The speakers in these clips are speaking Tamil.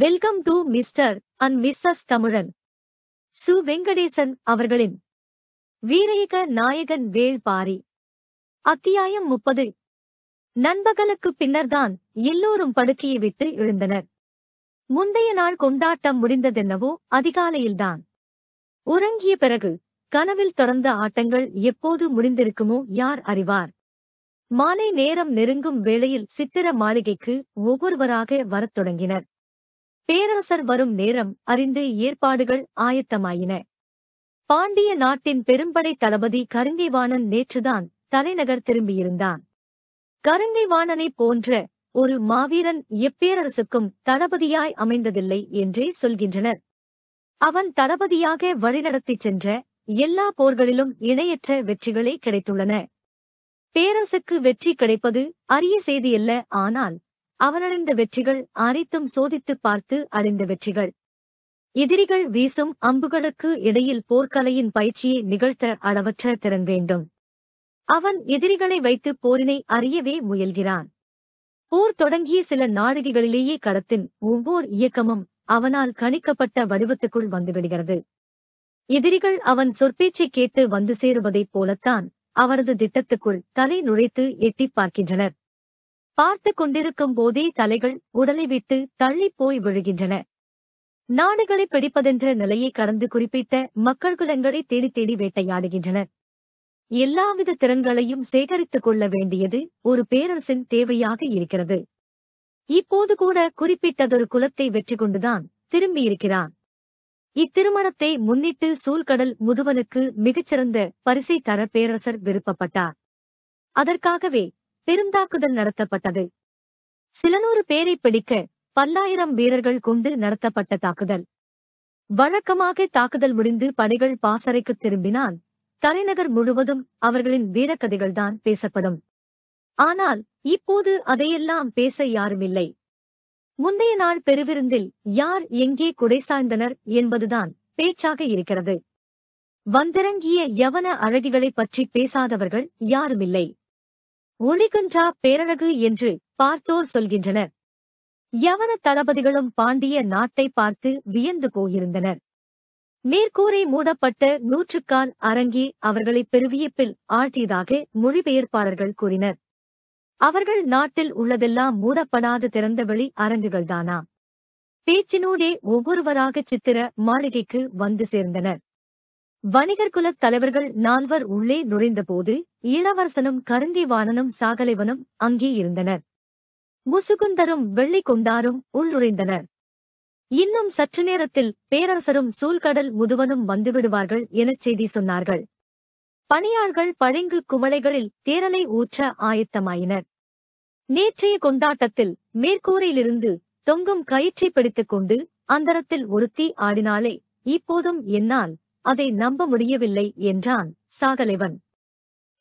welcome to mister and missus Tamilan Su Venkatesan அவர்களின் வீரயக நாயகன் வேள்பாரி அத்தியாயம் முப்பது நண்பகலுக்கு பின்னர்தான் எல்லோரும் படுக்கையை விட்டு எழுந்தனர் முந்தைய நாள் கொண்டாட்டம் முடிந்ததென்னவோ அதிகாலையில்தான் உறங்கிய பிறகு கனவில் தொடர்ந்த ஆட்டங்கள் எப்போது முடிந்திருக்குமோ யார் அறிவார் மாலை நேரம் நெருங்கும் வேளையில் சித்திர மாளிகைக்கு ஒவ்வொருவராக வரத் தொடங்கினர் பேரரசர் வரும் நேரம் அறிந்து ஏற்பாடுகள் ஆயத்தமாயின பாண்டிய நாட்டின் பெரும்படை தளபதி கருங்கைவாணன் நேற்றுதான் தலைநகர் திரும்பியிருந்தான் கருங்கைவாணனை போன்ற ஒரு மாவீரன் எப்பேரரசுக்கும் தளபதியாய் அமைந்ததில்லை என்றே சொல்கின்றனர் அவன் தளபதியாக வழிநடத்திச் சென்ற எல்லா போர்களிலும் இணையற்ற வெற்றிகளே கிடைத்துள்ளன பேரரசுக்கு வெற்றி கிடைப்பது அரிய செய்தியல்ல ஆனால் அவனடைந்த வெற்றிகள் அனைத்தும் சோதித்துப் பார்த்து அடைந்த வெற்றிகள் எதிரிகள் வீசும் அம்புகளுக்கு இடையில் போர்க்கலையின் பயிற்சியை நிகழ்த்த அளவற்ற திறன் வேண்டும் அவன் எதிரிகளை வைத்து போரினை அறியவே முயல்கிறான் போர் தொடங்கிய சில நாடுகளிலேயே களத்தின் ஒவ்வொரு இயக்கமும் அவனால் கணிக்கப்பட்ட வடிவத்துக்குள் வந்துவிடுகிறது எதிரிகள் அவன் சொற்பேச்சை கேட்டு வந்து சேருவதைப் போலத்தான் அவரது திட்டத்துக்குள் தலை நுழைத்து எட்டிப் பார்க்கின்றனர் பார்த்து கொண்டிருக்கும் போதே தலைகள் உடலை விட்டு தள்ளிப் போய் விழுகின்றன நாடுகளை பிடிப்பதென்ற நிலையை கடந்து குறிப்பிட்ட மக்கள் குலங்களை தேடி தேடி வேட்டையாடுகின்றனர் எல்லாவித திறன்களையும் சேகரித்துக் கொள்ள வேண்டியது ஒரு பேரரசின் தேவையாக இருக்கிறது இப்போது கூட குறிப்பிட்டதொரு குலத்தை வெற்றி கொண்டுதான் திரும்பியிருக்கிறான் இத்திருமணத்தை முன்னிட்டு சூழ்கடல் முதுவனுக்கு மிகச்சிறந்த பரிசை தர பேரரசர் விருப்பப்பட்டார் அதற்காகவே பெருந்தாக்குதல் நடத்தப்பட்டது சில நூறு பேரை பிடிக்க பல்லாயிரம் வீரர்கள் கொண்டு நடத்தப்பட்ட தாக்குதல் வழக்கமாக தாக்குதல் முடிந்து படைகள் பாசறைக்கு திரும்பினால் தலைநகர் முழுவதும் அவர்களின் வீரக்கதைகள்தான் பேசப்படும் ஆனால் இப்போது அதையெல்லாம் பேச யாருமில்லை முந்தைய நாள் பெருவிருந்தில் யார் எங்கே குடை சாய்ந்தனர் என்பதுதான் பேச்சாக இருக்கிறது வந்திறங்கிய யவன அழகிகளைப் பற்றி பேசாதவர்கள் யாருமில்லை ஒளிகண்டா பேரழகு என்று பார்த்தோர் சொல்கின்றனர் யவன தளபதிகளும் பாண்டிய நாட்டை பார்த்து வியந்து போயிருந்தனர் மேற்கூரை மூடப்பட்ட நூற்றுக்கால் அரங்கி அவர்களை பெருவியப்பில் ஆழ்த்தியதாக மொழிபெயர்ப்பாளர்கள் கூறினர் அவர்கள் நாட்டில் உள்ளதெல்லாம் மூடப்படாத திறந்தவெளி அரங்குகள்தானா பேச்சினூடே ஒவ்வொருவராக சித்திர மாளிகைக்கு வந்து சேர்ந்தனர் வணிகர் குலத் தலைவர்கள் நால்வர் உள்ளே நுழைந்தபோது இளவரசனும் கருந்திவாணனும் சாகலைவனும் அங்கே இருந்தனர் முசுகுந்தரும் வெள்ளை கொண்டாரும் உள்நுழைந்தனர் இன்னும் சற்று நேரத்தில் பேரரசரும் சூழ்கடல் முதுவனும் வந்துவிடுவார்கள் எனச் செய்தி சொன்னார்கள் பணியாள்கள் பழங்கு குவளைகளில் தேரலை ஊற்ற ஆயத்தமாயினர் நேற்றைய கொண்டாட்டத்தில் மேற்கூரையிலிருந்து தொங்கும் கயிற்றை பிடித்துக் கொண்டு அந்தரத்தில் ஒருத்தி ஆடினாலே இப்போதும் என்னால் அதை நம்ப முடியவில்லை என்றான் சாகலைவன்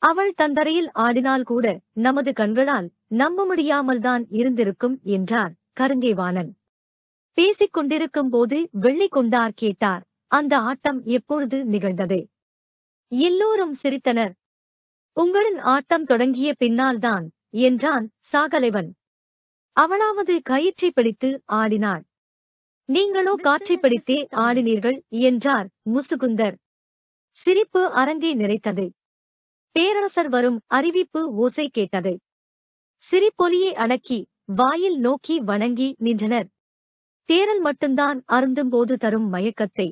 அவள் தந்தரையில் ஆடினால் கூட நமது கண்களால் நம்ப முடியாமல்தான் இருந்திருக்கும் என்றார் கருங்கைவாணன் பேசிக் கொண்டிருக்கும் போது கொண்டார் கேட்டார் அந்த ஆட்டம் எப்பொழுது நிகழ்ந்தது எல்லோரும் சிரித்தனர் உங்களின் ஆட்டம் தொடங்கிய பின்னால்தான் என்றான் சாகலைவன் அவளாவது கயிற்றை பிடித்து ஆடினாள் நீங்களோ காட்சிப்படுத்தி ஆடினீர்கள் என்றார் முசுகுந்தர் சிரிப்பு அரங்கை நிறைத்தது பேரரசர் வரும் அறிவிப்பு ஓசை கேட்டது சிரிப்பொலியை அடக்கி வாயில் நோக்கி வணங்கி நின்றனர் தேரல் மட்டும்தான் அருந்தும்போது தரும் மயக்கத்தை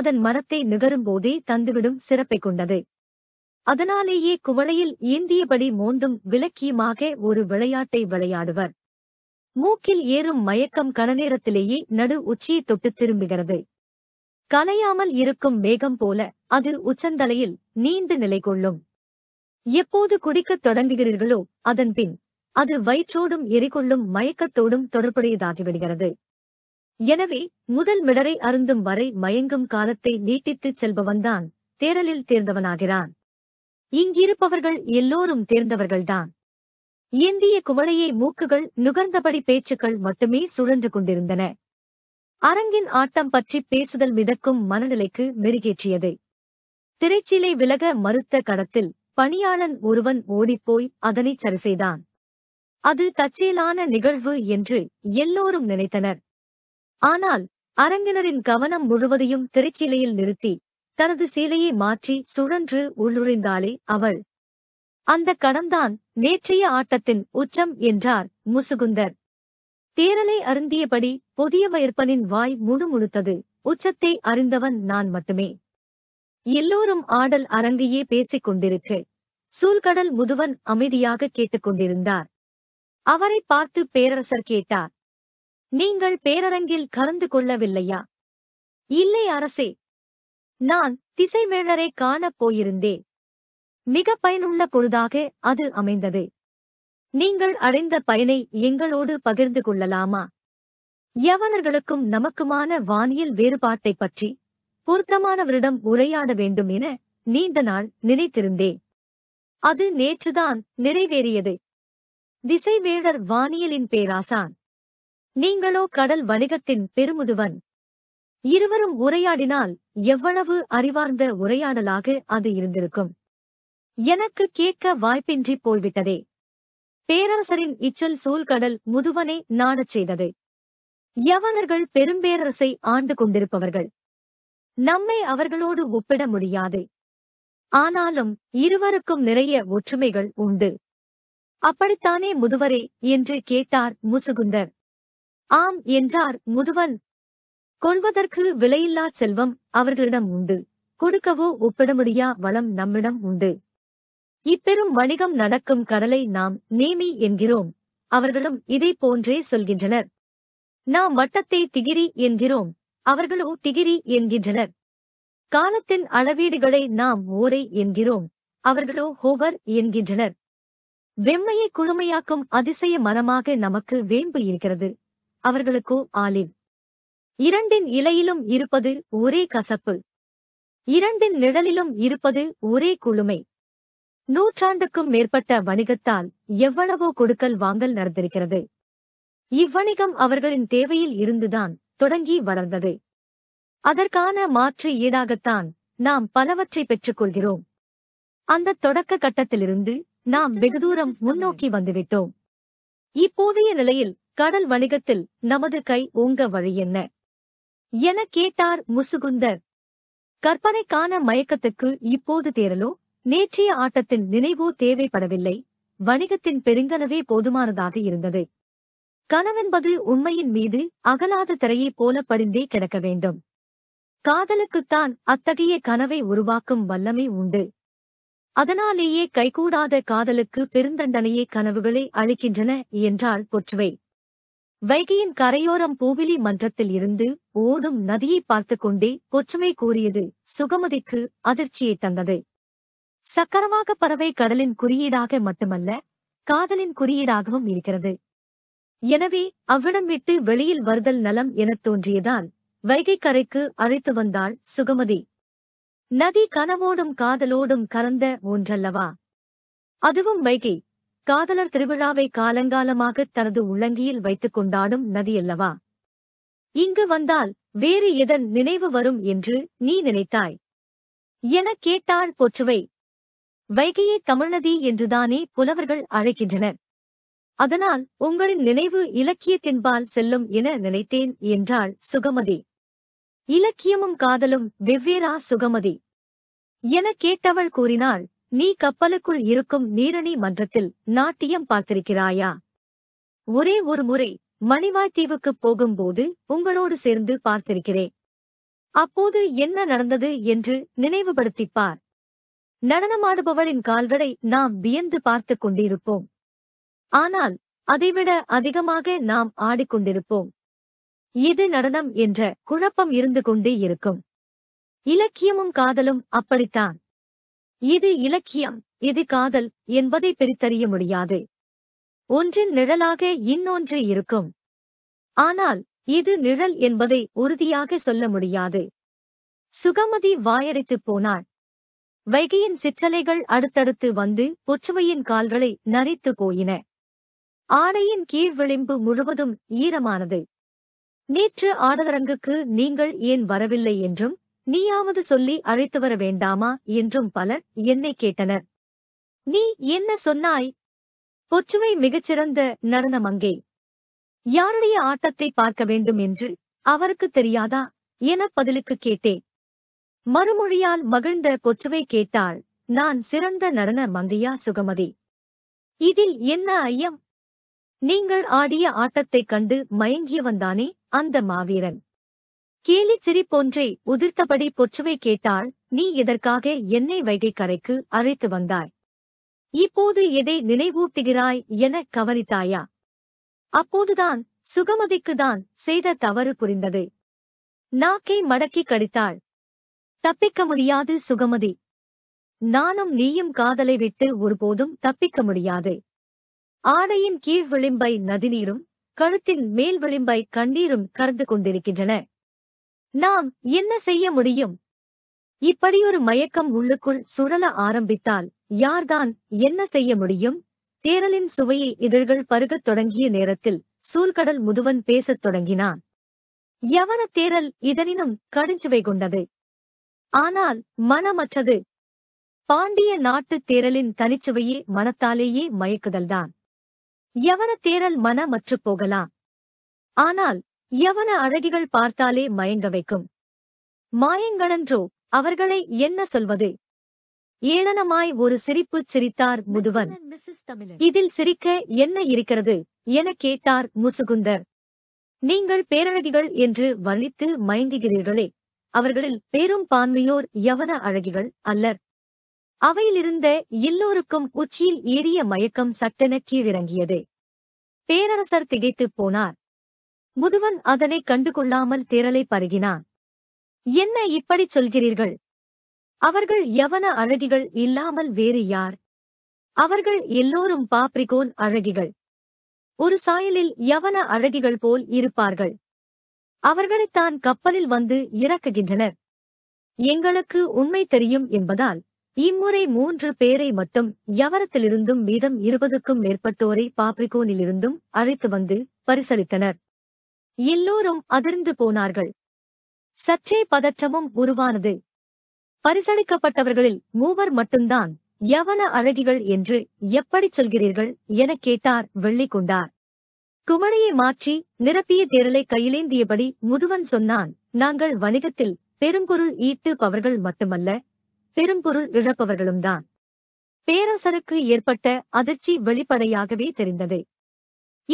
அதன் மரத்தை நுகரும்போதே தந்துவிடும் சிறப்பை கொண்டது அதனாலேயே குவளையில் ஏந்தியபடி மோந்தும் விளக்கியுமாக ஒரு விளையாட்டை விளையாடுவர் மூக்கில் ஏறும் மயக்கம் கணநேரத்திலேயே நடு உச்சியை தொட்டு திரும்புகிறது கலையாமல் இருக்கும் மேகம் போல அது உச்சந்தலையில் நீண்டு நிலை கொள்ளும் எப்போது குடிக்கத் தொடங்குகிறீர்களோ அதன்பின் அது வயிற்றோடும் எரிகொள்ளும் மயக்கத்தோடும் தொடர்புடையதாகிவிடுகிறது எனவே முதல் மிடரை அருந்தும் வரை மயங்கும் காலத்தை நீட்டித்துச் செல்பவன்தான் தேரலில் தேர்ந்தவனாகிறான் இங்கிருப்பவர்கள் எல்லோரும் தேர்ந்தவர்கள்தான் ஏந்திய குவளையை மூக்குகள் நுகர்ந்தபடி பேச்சுக்கள் மட்டுமே சுழன்று கொண்டிருந்தன அரங்கின் ஆட்டம் பற்றி பேசுதல் மிதக்கும் மனநிலைக்கு மெருகேற்றியது திரைச்சீலை விலக மறுத்த கடத்தில் பணியாளன் ஒருவன் ஓடிப்போய் அதனை சரிசெய்தான் அது தற்செயலான நிகழ்வு என்று எல்லோரும் நினைத்தனர் ஆனால் அரங்கினரின் கவனம் முழுவதையும் திரைச்சீலையில் நிறுத்தி தனது சீலையை மாற்றி சுழன்று உள்ளுழிந்தாளே அவள் அந்த கடம்தான் நேற்றைய ஆட்டத்தின் உச்சம் என்றார் முசுகுந்தர் தேரலை அருந்தியபடி புதிய வயற்பனின் வாய் முணுமுணுத்தது உச்சத்தை அறிந்தவன் நான் மட்டுமே எல்லோரும் ஆடல் அரங்கியே பேசிக் கொண்டிருக்கு சூழ்கடல் முதுவன் அமைதியாக கேட்டுக்கொண்டிருந்தார் அவரை பார்த்து பேரரசர் கேட்டார் நீங்கள் பேரரங்கில் கலந்து கொள்ளவில்லையா இல்லை அரசே நான் திசைமேழரை காணப் போயிருந்தேன் மிக பயனுள்ள பொழுதாக அது அமைந்தது நீங்கள் அடைந்த பயனை எங்களோடு பகிர்ந்து கொள்ளலாமா யவனர்களுக்கும் நமக்குமான வானியல் வேறுபாட்டை பற்றி பொருத்தமானவரிடம் உரையாட வேண்டும் என நீண்ட நாள் நினைத்திருந்தேன் அது நேற்றுதான் நிறைவேறியது திசைவேடர் வானியலின் பேராசான் நீங்களோ கடல் வணிகத்தின் பெருமுதுவன் இருவரும் உரையாடினால் எவ்வளவு அறிவார்ந்த உரையாடலாக அது இருந்திருக்கும் எனக்கு கேட்க வாய்ப்பின்றி போய்விட்டதே பேரரசரின் இச்சல் சூழ்கடல் முதுவனை நாடச் செய்தது யவனர்கள் பெரும்பேரரசை ஆண்டு கொண்டிருப்பவர்கள் நம்மை அவர்களோடு ஒப்பிட முடியாது ஆனாலும் இருவருக்கும் நிறைய ஒற்றுமைகள் உண்டு அப்படித்தானே முதுவரே என்று கேட்டார் முசுகுந்தர் ஆம் என்றார் முதுவன் கொள்வதற்கு விலையில்லா செல்வம் அவர்களிடம் உண்டு கொடுக்கவோ ஒப்பிட முடியா வளம் நம்மிடம் உண்டு இப்பெரும் வணிகம் நடக்கும் கடலை நாம் நேமி என்கிறோம் அவர்களும் இதை போன்றே சொல்கின்றனர் நாம் வட்டத்தை திகிரி என்கிறோம் அவர்களோ திகிரி என்கின்றனர் காலத்தின் அளவீடுகளை நாம் ஓரை என்கிறோம் அவர்களோ ஹோவர் என்கின்றனர் வெம்மையை குழுமையாக்கும் அதிசய மரமாக நமக்கு வேம்பு இருக்கிறது அவர்களுக்கோ ஆலிவ் இரண்டின் இலையிலும் இருப்பது ஒரே கசப்பு இரண்டின் நிழலிலும் இருப்பது ஒரே குழுமை நூற்றாண்டுக்கும் மேற்பட்ட வணிகத்தால் எவ்வளவோ கொடுக்கல் வாங்கல் நடந்திருக்கிறது இவ்வணிகம் அவர்களின் தேவையில் இருந்துதான் தொடங்கி வளர்ந்தது அதற்கான மாற்று ஈடாகத்தான் நாம் பலவற்றை பெற்றுக்கொள்கிறோம் அந்த தொடக்க கட்டத்திலிருந்து நாம் வெகுதூரம் முன்னோக்கி வந்துவிட்டோம் இப்போதைய நிலையில் கடல் வணிகத்தில் நமது கை ஓங்க வழி என்ன என கேட்டார் முசுகுந்தர் கற்பனைக்கான மயக்கத்துக்கு இப்போது தேரலோ நேற்றைய ஆட்டத்தின் நினைவோ தேவைப்படவில்லை வணிகத்தின் பெருங்கனவே போதுமானதாக இருந்தது கனவென்பது உண்மையின் மீது அகலாத திரையைப் போல படிந்தே கிடக்க வேண்டும் காதலுக்குத்தான் அத்தகைய கனவை உருவாக்கும் வல்லமை உண்டு அதனாலேயே கைகூடாத காதலுக்கு பெருந்தண்டனையே கனவுகளை அளிக்கின்றன என்றாள் பொற்றுவை வைகையின் கரையோரம் பூவிலி மன்றத்தில் இருந்து ஓடும் நதியை பார்த்துக்கொண்டே கொண்டே பொற்றுமை கூறியது சுகமதிக்கு அதிர்ச்சியை தந்தது சக்கரமாக பறவை கடலின் குறியீடாக மட்டுமல்ல காதலின் குறியீடாகவும் இருக்கிறது எனவே அவ்விடம் விட்டு வெளியில் வருதல் நலம் எனத் தோன்றியதால் வைகை கரைக்கு அழைத்து வந்தாள் சுகமதி நதி கனவோடும் காதலோடும் கலந்த ஒன்றல்லவா அதுவும் வைகை காதலர் திருவிழாவை காலங்காலமாக தனது உள்ளங்கியில் வைத்துக் கொண்டாடும் நதியல்லவா இங்கு வந்தால் வேறு எதன் நினைவு வரும் என்று நீ நினைத்தாய் என கேட்டாள் பொற்றுவை வைகையை தமிழ்நதி என்றுதானே புலவர்கள் அழைக்கின்றனர் அதனால் உங்களின் நினைவு இலக்கியத்தின்பால் செல்லும் என நினைத்தேன் என்றாள் சுகமதி இலக்கியமும் காதலும் வெவ்வேறா சுகமதி என கேட்டவள் கூறினாள் நீ கப்பலுக்குள் இருக்கும் நீரணி மன்றத்தில் நாட்டியம் பார்த்திருக்கிறாயா ஒரே ஒரு முறை மணிவாய்த்தீவுக்குப் போகும்போது உங்களோடு சேர்ந்து பார்த்திருக்கிறேன் அப்போது என்ன நடந்தது என்று நினைவுபடுத்திப்பார் நடனமாடுபவரின் கால்களை நாம் வியந்து பார்த்துக் கொண்டிருப்போம் ஆனால் அதைவிட அதிகமாக நாம் ஆடிக்கொண்டிருப்போம் இது நடனம் என்ற குழப்பம் இருந்து கொண்டே இருக்கும் இலக்கியமும் காதலும் அப்படித்தான் இது இலக்கியம் இது காதல் என்பதை பிரித்தறிய முடியாது ஒன்றின் நிழலாக இன்னொன்று இருக்கும் ஆனால் இது நிழல் என்பதை உறுதியாக சொல்ல முடியாது சுகமதி வாயடைத்துப் போனாள் வைகையின் சிற்றலைகள் அடுத்தடுத்து வந்து பொற்றுமையின் கால்களை நரித்து போயின ஆணையின் கீழ் விளிம்பு முழுவதும் ஈரமானது நேற்று ஆடலரங்குக்கு நீங்கள் ஏன் வரவில்லை என்றும் நீயாவது சொல்லி அழைத்து வர வேண்டாமா என்றும் பலர் என்னை கேட்டனர் நீ என்ன சொன்னாய் பொற்றுமை மிகச்சிறந்த நடனமங்கே யாருடைய ஆட்டத்தை பார்க்க வேண்டும் என்று அவருக்கு தெரியாதா என பதிலுக்கு கேட்டேன் மறுமொழியால் மகிழ்ந்த கொச்சுவை கேட்டாள் நான் சிறந்த நடன மந்தியா சுகமதி இதில் என்ன ஐயம் நீங்கள் ஆடிய ஆட்டத்தைக் கண்டு மயங்கியவன்தானே அந்த மாவீரன் கேலி சிரிப்பொன்றை உதிர்த்தபடி பொச்சுவை கேட்டாள் நீ இதற்காக என்னை வைகை கரைக்கு அழைத்து வந்தாய் இப்போது எதை நினைவூட்டுகிறாய் என கவனித்தாயா அப்போதுதான் சுகமதிக்குதான் செய்த தவறு புரிந்தது நாக்கை மடக்கிக் கடித்தாள் தப்பிக்க முடியாது சுகமதி நானும் நீயும் காதலை விட்டு ஒருபோதும் தப்பிக்க முடியாது ஆடையின் கீழ் விளிம்பை நதிநீரும் கழுத்தின் மேல் விளிம்பை கண்ணீரும் கடந்து கொண்டிருக்கின்றன நாம் என்ன செய்ய முடியும் இப்படியொரு மயக்கம் உள்ளுக்குள் சுழல ஆரம்பித்தால் யார்தான் என்ன செய்ய முடியும் தேரலின் சுவையை இதழ்கள் பருகத் தொடங்கிய நேரத்தில் சூழ்கடல் முதுவன் பேசத் தொடங்கினான் யவன தேரல் இதனினும் கடுஞ்சுவை கொண்டது ஆனால் மனமற்றது பாண்டிய நாட்டுத் தேரலின் தனிச்சுவையே மனத்தாலேயே மயக்குதல்தான் யவன தேரல் மனமற்று போகலாம் ஆனால் யவன அழகிகள் பார்த்தாலே மயங்க வைக்கும் மாயங்களன்றோ அவர்களை என்ன சொல்வது ஏளனமாய் ஒரு சிரிப்பு சிரித்தார் முதுவன் இதில் சிரிக்க என்ன இருக்கிறது என கேட்டார் முசுகுந்தர் நீங்கள் பேரழகிகள் என்று வணித்து மயங்குகிறீர்களே அவர்களில் பெரும் பான்மையோர் யவன அழகிகள் அல்லர் அவையிலிருந்த எல்லோருக்கும் உச்சியில் ஏறிய மயக்கம் சட்டென கீழிறங்கியது பேரரசர் திகைத்துப் போனார் முதுவன் அதனை கண்டுகொள்ளாமல் திரளை பருகினான் என்ன இப்படி சொல்கிறீர்கள் அவர்கள் யவன அழகிகள் இல்லாமல் வேறு யார் அவர்கள் எல்லோரும் பாப்ரிகோன் அழகிகள் ஒரு சாயலில் யவன அழகிகள் போல் இருப்பார்கள் அவர்களைத்தான் கப்பலில் வந்து இறக்குகின்றனர் எங்களுக்கு உண்மை தெரியும் என்பதால் இம்முறை மூன்று பேரை மட்டும் யவரத்திலிருந்தும் மீதம் இருபதுக்கும் மேற்பட்டோரை பாப்ரிகோனிலிருந்தும் அழைத்து வந்து பரிசளித்தனர் எல்லோரும் அதிர்ந்து போனார்கள் சற்றே பதற்றமும் உருவானது பரிசளிக்கப்பட்டவர்களில் மூவர் மட்டும்தான் யவன அழகிகள் என்று எப்படிச் சொல்கிறீர்கள் எனக் கேட்டார் வெள்ளிக்கொண்டார் குமரியை மாற்றி நிரப்பிய தேரலை கையிலேந்தியபடி முதுவன் சொன்னான் நாங்கள் வணிகத்தில் பெரும்பொருள் ஈட்டுபவர்கள் மட்டுமல்ல பெரும்பொருள் இழப்பவர்களும் தான் பேரரசருக்கு ஏற்பட்ட அதிர்ச்சி வெளிப்படையாகவே தெரிந்தது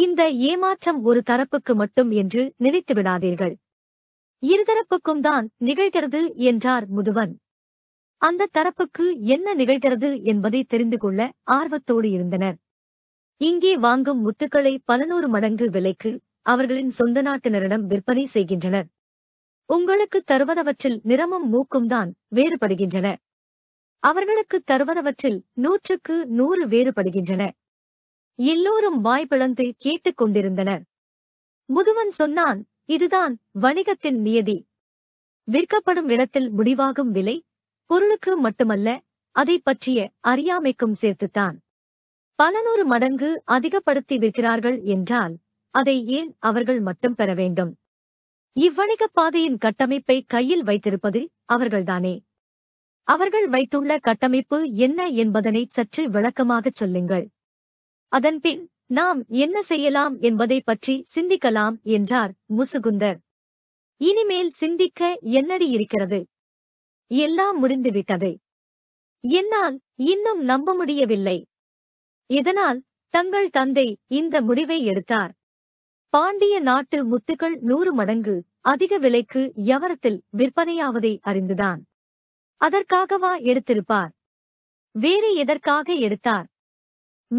இந்த ஏமாற்றம் ஒரு தரப்புக்கு மட்டும் என்று நினைத்து விடாதீர்கள் இருதரப்புக்கும் தான் நிகழ்கிறது என்றார் முதுவன் அந்த தரப்புக்கு என்ன நிகழ்கிறது என்பதை தெரிந்து கொள்ள ஆர்வத்தோடு இருந்தனர் இங்கே வாங்கும் முத்துக்களை பலநூறு மடங்கு விலைக்கு அவர்களின் சொந்த நாட்டினரிடம் விற்பனை செய்கின்றனர் உங்களுக்கு தருவதவற்றில் நிறமும் மூக்கும் தான் வேறுபடுகின்றன அவர்களுக்கு தருவதவற்றில் நூற்றுக்கு நூறு வேறுபடுகின்றன எல்லோரும் வாய்ப்பிழந்து கேட்டுக் கொண்டிருந்தனர் முதுவன் சொன்னான் இதுதான் வணிகத்தின் நியதி விற்கப்படும் இடத்தில் முடிவாகும் விலை பொருளுக்கு மட்டுமல்ல அதை பற்றிய அறியாமைக்கும் சேர்த்துத்தான் பல நூறு மடங்கு அதிகப்படுத்தி விற்கிறார்கள் என்றால் அதை ஏன் அவர்கள் மட்டும் பெற வேண்டும் இவ்வணிக பாதையின் கட்டமைப்பை கையில் வைத்திருப்பது அவர்கள்தானே அவர்கள் வைத்துள்ள கட்டமைப்பு என்ன என்பதனை சற்று விளக்கமாகச் சொல்லுங்கள் அதன்பின் நாம் என்ன செய்யலாம் என்பதை பற்றி சிந்திக்கலாம் என்றார் முசுகுந்தர் இனிமேல் சிந்திக்க என்னடி இருக்கிறது எல்லாம் முடிந்துவிட்டது என்னால் இன்னும் நம்ப முடியவில்லை இதனால் தங்கள் தந்தை இந்த முடிவை எடுத்தார் பாண்டிய நாட்டு முத்துக்கள் நூறு மடங்கு அதிக விலைக்கு எவரத்தில் விற்பனையாவதை அறிந்துதான் அதற்காகவா எடுத்திருப்பார் வேறு எதற்காக எடுத்தார்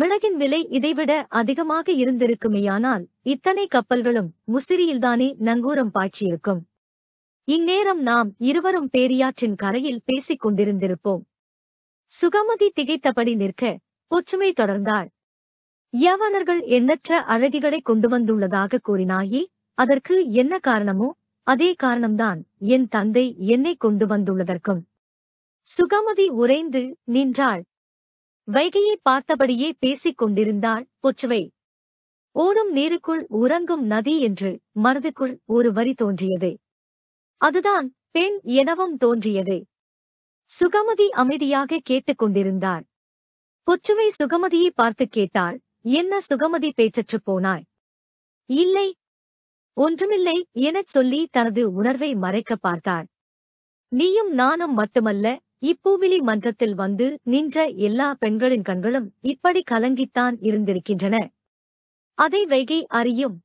மிளகின் விலை இதைவிட அதிகமாக இருந்திருக்குமேயானால் இத்தனை கப்பல்களும் முசிறியில்தானே நங்கூரம் பாய்ச்சியிருக்கும் இந்நேரம் நாம் இருவரும் பேரியாற்றின் கரையில் பேசிக் கொண்டிருந்திருப்போம் சுகமதி திகைத்தபடி நிற்க ஒற்றுமை தொடர்ந்தாள் யவனர்கள் எண்ணற்ற அழகிகளை கொண்டு வந்துள்ளதாக கூறினாயே அதற்கு என்ன காரணமோ அதே காரணம்தான் என் தந்தை என்னை கொண்டு வந்துள்ளதற்கும் சுகமதி உறைந்து நின்றாள் வைகையை பார்த்தபடியே பேசிக் கொண்டிருந்தாள் பொச்சுவை ஓடும் நீருக்குள் உறங்கும் நதி என்று மனதுக்குள் ஒரு வரி தோன்றியது அதுதான் பெண் எனவும் தோன்றியது சுகமதி அமைதியாக கேட்டுக்கொண்டிருந்தார் புச்சுவை சுகமதியை பார்த்து கேட்டாள் என்ன சுகமதி பேச்சற்று போனாய் இல்லை ஒன்றுமில்லை எனச் சொல்லி தனது உணர்வை மறைக்க பார்த்தாள் நீயும் நானும் மட்டுமல்ல இப்பூவிலி மன்றத்தில் வந்து நின்ற எல்லா பெண்களின் கண்களும் இப்படி கலங்கித்தான் இருந்திருக்கின்றன அதை வைகை அறியும்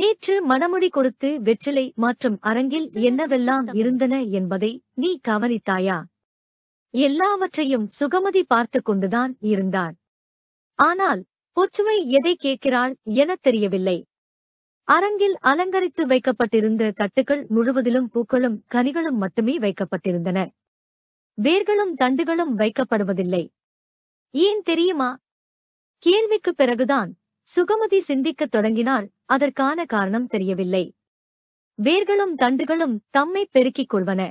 நேற்று மணமுடி கொடுத்து வெற்றிலை மற்றும் அரங்கில் என்னவெல்லாம் இருந்தன என்பதை நீ கவனித்தாயா எல்லாவற்றையும் சுகமதி பார்த்து கொண்டுதான் இருந்தான் ஆனால் கொச்சுமை எதை கேட்கிறாள் எனத் தெரியவில்லை அரங்கில் அலங்கரித்து வைக்கப்பட்டிருந்த தட்டுகள் முழுவதிலும் பூக்களும் கனிகளும் மட்டுமே வைக்கப்பட்டிருந்தன வேர்களும் தண்டுகளும் வைக்கப்படுவதில்லை ஏன் தெரியுமா கேள்விக்குப் பிறகுதான் சுகமதி சிந்திக்கத் தொடங்கினால் அதற்கான காரணம் தெரியவில்லை வேர்களும் தண்டுகளும் தம்மை பெருக்கிக் கொள்வன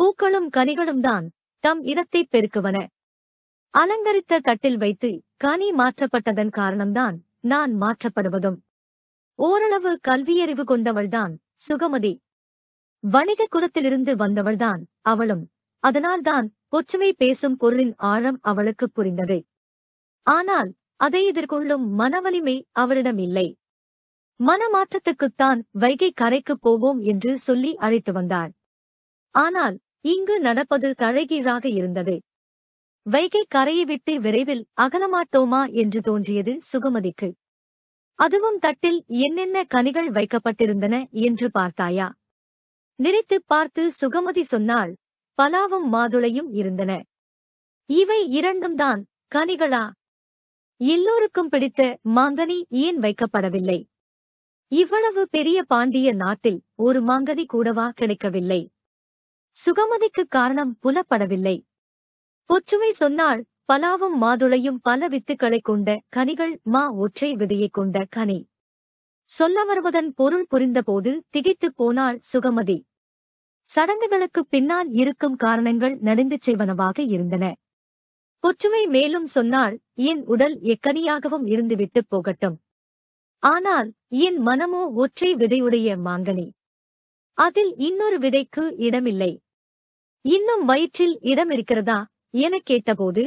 பூக்களும் கனிகளும் தான் தம் இடத்தை பெருக்குவன அலங்கரித்த தட்டில் வைத்து கனி மாற்றப்பட்டதன் காரணம்தான் நான் மாற்றப்படுவதும் ஓரளவு கல்வியறிவு கொண்டவள்தான் சுகமதி வணிக குலத்திலிருந்து வந்தவள்தான் அவளும் அதனால்தான் ஒற்றுமை பேசும் பொருளின் ஆழம் அவளுக்கு புரிந்தது ஆனால் அதை எதிர்கொள்ளும் மனவலிமை அவளிடம் இல்லை மனமாற்றத்துக்குத்தான் வைகை கரைக்குப் போவோம் என்று சொல்லி அழைத்து வந்தாள் ஆனால் இங்கு நடப்பது தழகீழாக இருந்தது வைகை கரையை விட்டு விரைவில் அகலமாட்டோமா என்று தோன்றியது சுகமதிக்கு அதுவும் தட்டில் என்னென்ன கனிகள் வைக்கப்பட்டிருந்தன என்று பார்த்தாயா நினைத்து பார்த்து சுகமதி சொன்னால் பலாவும் மாதுளையும் இருந்தன இவை இரண்டும் தான் கனிகளா எல்லோருக்கும் பிடித்த மாங்கனி ஏன் வைக்கப்படவில்லை இவ்வளவு பெரிய பாண்டிய நாட்டில் ஒரு மாங்கனி கூடவா கிடைக்கவில்லை சுகமதிக்கு காரணம் புலப்படவில்லை பொச்சுமை சொன்னால் பலாவும் மாதுளையும் பல வித்துக்களைக் கொண்ட கனிகள் மா ஒற்றை விதையைக் கொண்ட கனி சொல்ல வருவதன் பொருள் புரிந்தபோது திகைத்துப் போனாள் சுகமதி சடங்குகளுக்குப் பின்னால் இருக்கும் காரணங்கள் நடுங்கிச் செய்வனவாக இருந்தன பொற்றுமை மேலும் சொன்னால் என் உடல் எக்கனியாகவும் இருந்துவிட்டுப் போகட்டும் ஆனால் என் மனமோ ஒற்றை விதையுடைய மாங்கனி அதில் இன்னொரு விதைக்கு இடமில்லை இன்னும் வயிற்றில் இடம் இருக்கிறதா எனக் கேட்டபோது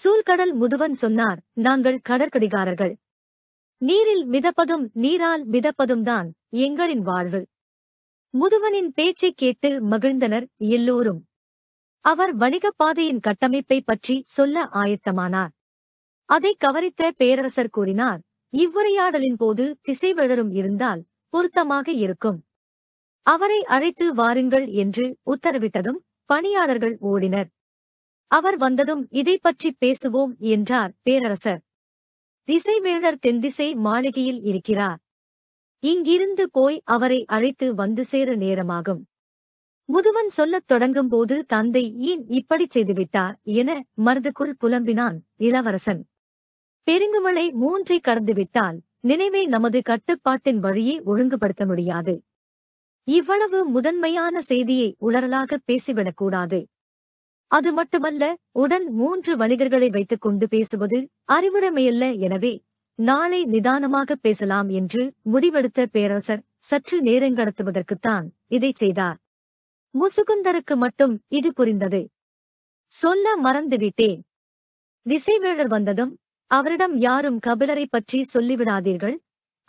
சூழ்கடல் முதுவன் சொன்னார் நாங்கள் கடற்கடிகாரர்கள் நீரில் மிதப்பதும் நீரால் மிதப்பதும்தான் எங்களின் வாழ்வு முதுவனின் பேச்சைக் கேட்டு மகிழ்ந்தனர் எல்லோரும் அவர் வணிகப் பாதையின் கட்டமைப்பை பற்றி சொல்ல ஆயத்தமானார் அதை கவரித்த பேரரசர் கூறினார் இவ்வுரையாடலின் போது திசைவழரும் இருந்தால் பொருத்தமாக இருக்கும் அவரை அழைத்து வாருங்கள் என்று உத்தரவிட்டதும் பணியாளர்கள் ஓடினர் அவர் வந்ததும் இதை பற்றி பேசுவோம் என்றார் பேரரசர் திசைவேழர் தென்திசை மாளிகையில் இருக்கிறார் இங்கிருந்து போய் அவரை அழைத்து வந்து சேர நேரமாகும் முதுவன் சொல்லத் தொடங்கும் போது தந்தை ஏன் இப்படி செய்துவிட்டார் என மருதுக்குள் புலம்பினான் இளவரசன் பெருங்குமலை மூன்றை கடந்துவிட்டால் நினைவை நமது கட்டுப்பாட்டின் வழியே ஒழுங்குபடுத்த முடியாது இவ்வளவு முதன்மையான செய்தியை உளறலாக பேசிவிடக்கூடாது அது மட்டுமல்ல உடன் மூன்று வணிகர்களை வைத்துக் கொண்டு பேசுவது அறிவுடைமையல்ல எனவே நாளை நிதானமாக பேசலாம் என்று முடிவெடுத்த பேரரசர் சற்று நேரங்கடத்துவதற்குத்தான் இதை செய்தார் முசுகுந்தருக்கு மட்டும் இது புரிந்தது சொல்ல மறந்துவிட்டேன் திசைவேழர் வந்ததும் அவரிடம் யாரும் கபிலரை பற்றி சொல்லிவிடாதீர்கள்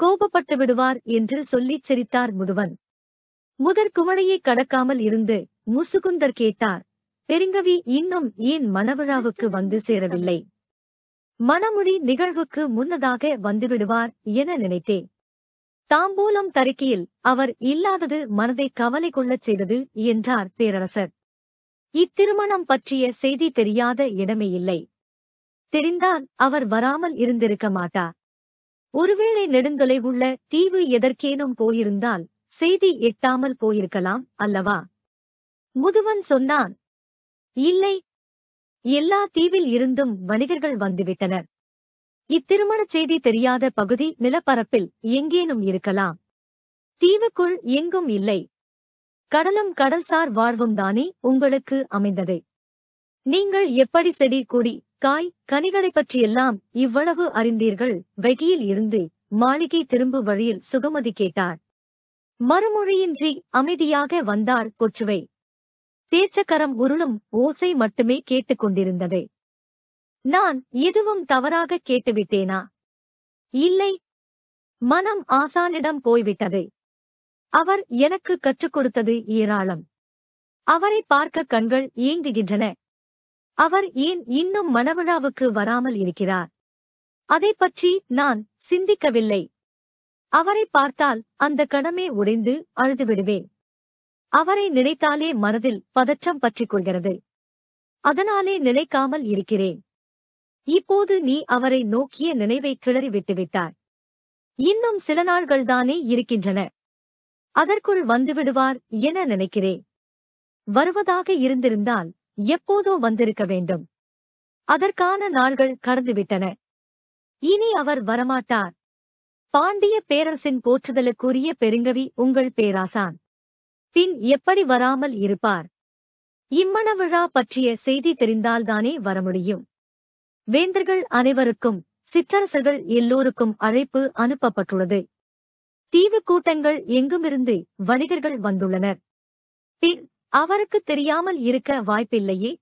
கோபப்பட்டு விடுவார் என்று சொல்லிச் சிரித்தார் முதுவன் குமலையை கடக்காமல் இருந்து முசுகுந்தர் கேட்டார் பெருங்கவி இன்னும் ஏன் மணவிழாவுக்கு வந்து சேரவில்லை மணமொழி நிகழ்வுக்கு முன்னதாக வந்துவிடுவார் என நினைத்தேன் தாம்பூலம் தறிக்கையில் அவர் இல்லாதது மனதை கவலை கொள்ளச் செய்தது என்றார் பேரரசர் இத்திருமணம் பற்றிய செய்தி தெரியாத இடமே இல்லை தெரிந்தால் அவர் வராமல் இருந்திருக்க மாட்டார் ஒருவேளை நெடுந்தொலைவுள்ள தீவு எதற்கேனும் போயிருந்தால் செய்தி எட்டாமல் போயிருக்கலாம் அல்லவா முதுவன் சொன்னான் இல்லை எல்லா தீவில் இருந்தும் வணிகர்கள் வந்துவிட்டனர் இத்திருமணச் செய்தி தெரியாத பகுதி நிலப்பரப்பில் எங்கேனும் இருக்கலாம் தீவுக்குள் எங்கும் இல்லை கடலும் கடல்சார் வாழ்வும் தானே உங்களுக்கு அமைந்தது நீங்கள் எப்படி செடி கொடி காய் கனிகளைப் பற்றியெல்லாம் இவ்வளவு அறிந்தீர்கள் வெகியில் இருந்து மாளிகை திரும்பு வழியில் சுகமதி கேட்டார் மறுமொழியின்றி அமைதியாக வந்தார் கொச்சுவை தேச்சக்கரம் உருளும் ஓசை மட்டுமே கேட்டுக்கொண்டிருந்தது நான் எதுவும் தவறாக கேட்டுவிட்டேனா இல்லை மனம் ஆசானிடம் போய்விட்டது அவர் எனக்கு கற்றுக் கொடுத்தது ஏராளம் அவரை பார்க்க கண்கள் ஏங்குகின்றன அவர் ஏன் இன்னும் மனவிழாவுக்கு வராமல் இருக்கிறார் அதை பற்றி நான் சிந்திக்கவில்லை அவரை பார்த்தால் அந்த கணமே உடைந்து அழுதுவிடுவேன் அவரை நினைத்தாலே மனதில் பதற்றம் பற்றிக் கொள்கிறது அதனாலே நினைக்காமல் இருக்கிறேன் இப்போது நீ அவரை நோக்கிய நினைவை கிளறி விட்டுவிட்டாய் இன்னும் சில நாள்கள்தானே இருக்கின்றன அதற்குள் வந்துவிடுவார் என நினைக்கிறேன் வருவதாக இருந்திருந்தால் எப்போதோ வந்திருக்க வேண்டும் அதற்கான நாள்கள் கடந்துவிட்டன இனி அவர் வரமாட்டார் பாண்டிய பேரரசின் போற்றுதலுக்குரிய பெருங்கவி உங்கள் பேராசான் பின் எப்படி வராமல் இருப்பார் இம்மண விழா பற்றிய செய்தி தெரிந்தால்தானே வர முடியும் வேந்தர்கள் அனைவருக்கும் சிற்றரசர்கள் எல்லோருக்கும் அழைப்பு அனுப்பப்பட்டுள்ளது தீவு கூட்டங்கள் எங்குமிருந்து வணிகர்கள் வந்துள்ளனர் பின் அவருக்கு தெரியாமல் இருக்க வாய்ப்பில்லையே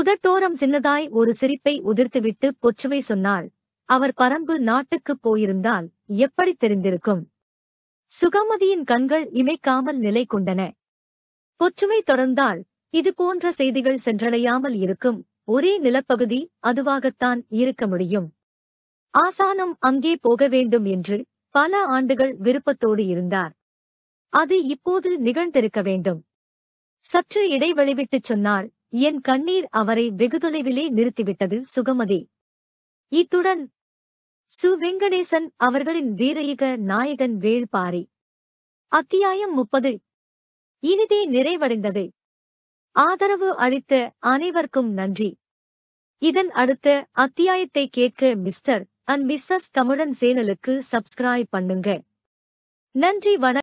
உதட்டோரம் சின்னதாய் ஒரு சிரிப்பை உதிர்த்துவிட்டு பொச்சுவை சொன்னாள் அவர் பரம்பு நாட்டுக்குப் போயிருந்தால் எப்படி தெரிந்திருக்கும் சுகமதியின் கண்கள் இமைக்காமல் நிலை கொண்டன பொற்றுமை தொடர்ந்தால் இதுபோன்ற செய்திகள் சென்றடையாமல் இருக்கும் ஒரே நிலப்பகுதி அதுவாகத்தான் இருக்க முடியும் ஆசானம் அங்கே போக வேண்டும் என்று பல ஆண்டுகள் விருப்பத்தோடு இருந்தார் அது இப்போது நிகழ்ந்திருக்க வேண்டும் சற்று இடைவெளிவிட்டுச் சொன்னால் என் கண்ணீர் அவரை வெகுதொலைவிலே நிறுத்திவிட்டது சுகமதி இத்துடன் சு வெங்கடேசன் அவர்களின் வீரயுக நாயகன் வேள்பாரி அத்தியாயம் முப்பது இனிதே நிறைவடைந்தது ஆதரவு அளித்த அனைவருக்கும் நன்றி இதன் அடுத்த அத்தியாயத்தை கேட்க மிஸ்டர் அண்ட் மிஸ்ஸஸ் தமிழன் சேனலுக்கு சப்ஸ்கிரைப் பண்ணுங்க நன்றி வணக்கம்